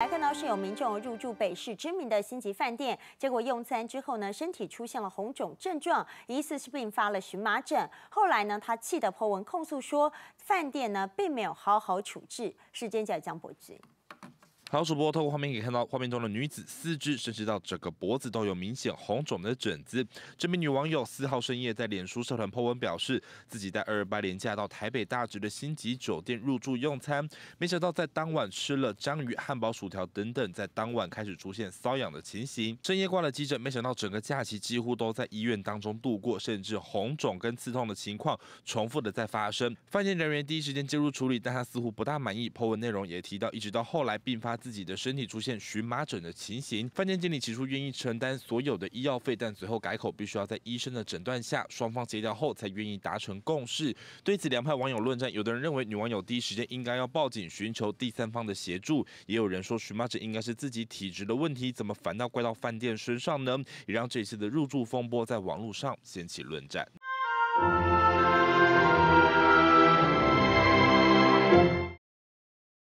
来看到是有民众入住北市知名的星级饭店，结果用餐之后呢，身体出现了红肿症状，疑似是并发了荨麻疹。后来呢，他气得破文控诉说，饭店呢并没有好好处置。事件叫江柏君。好，主播透过画面可以看到，画面中的女子四肢，甚至到整个脖子都有明显红肿的疹子。这名女网友四号深夜在脸书社团 po 文表示，自己在二二八连假到台北大直的星级酒店入住用餐，没想到在当晚吃了章鱼、汉堡、薯条等等，在当晚开始出现瘙痒的情形。深夜挂了急诊，没想到整个假期几乎都在医院当中度过，甚至红肿跟刺痛的情况重复的在发生。饭店人员第一时间介入处理，但她似乎不大满意。po 文内容也提到，一直到后来并发。自己的身体出现荨麻疹的情形，饭店经理起初愿意承担所有的医药费，但随后改口，必须要在医生的诊断下，双方协调后才愿意达成共识。对此，两派网友论战，有的人认为女网友第一时间应该要报警，寻求第三方的协助，也有人说荨麻疹应该是自己体质的问题，怎么反倒怪到饭店身上呢？也让这次的入住风波在网络上掀起论战。